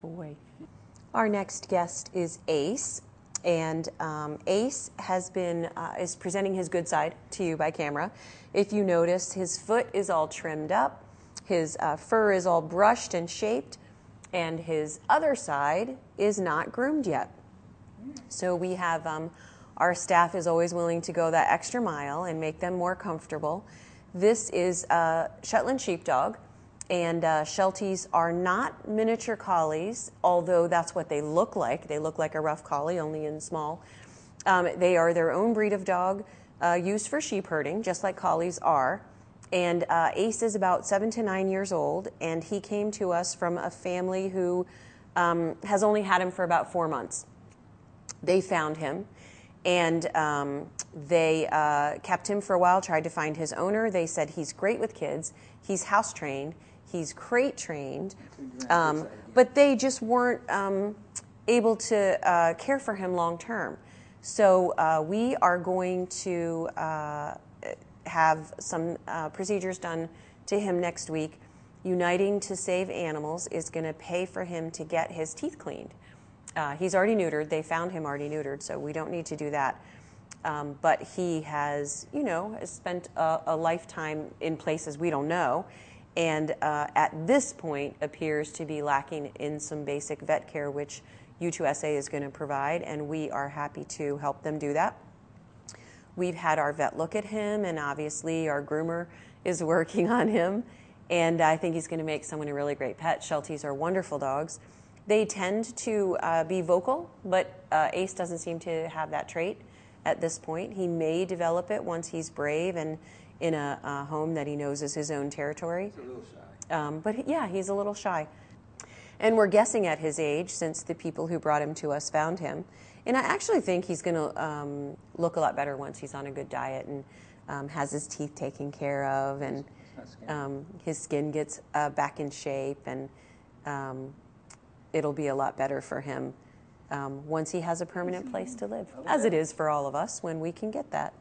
Boy. Our next guest is Ace, and um, Ace has been uh, is presenting his good side to you by camera. If you notice, his foot is all trimmed up, his uh, fur is all brushed and shaped, and his other side is not groomed yet. So we have um, our staff is always willing to go that extra mile and make them more comfortable. This is a Shetland Sheepdog and uh, Shelties are not miniature collies, although that's what they look like. They look like a rough collie, only in small. Um, they are their own breed of dog uh, used for sheep herding, just like collies are. And uh, Ace is about seven to nine years old, and he came to us from a family who um, has only had him for about four months. They found him and um, they uh, kept him for a while, tried to find his owner. They said he's great with kids, he's house trained, He's crate trained, um, but they just weren't um, able to uh, care for him long term. So uh, we are going to uh, have some uh, procedures done to him next week. Uniting to Save Animals is going to pay for him to get his teeth cleaned. Uh, he's already neutered. They found him already neutered, so we don't need to do that. Um, but he has, you know, has spent a, a lifetime in places we don't know, and uh, at this point appears to be lacking in some basic vet care, which U2SA is going to provide, and we are happy to help them do that. We've had our vet look at him, and obviously our groomer is working on him, and I think he's going to make someone a really great pet. Shelties are wonderful dogs. They tend to uh, be vocal, but uh, Ace doesn't seem to have that trait at this point. He may develop it once he's brave and in a, a home that he knows is his own territory. He's a little shy. Um, but yeah, he's a little shy. And we're guessing at his age since the people who brought him to us found him. And I actually think he's going to um, look a lot better once he's on a good diet and um, has his teeth taken care of and um, his skin gets uh, back in shape and um, it'll be a lot better for him um, once he has a permanent place to live, oh, as it is for all of us when we can get that.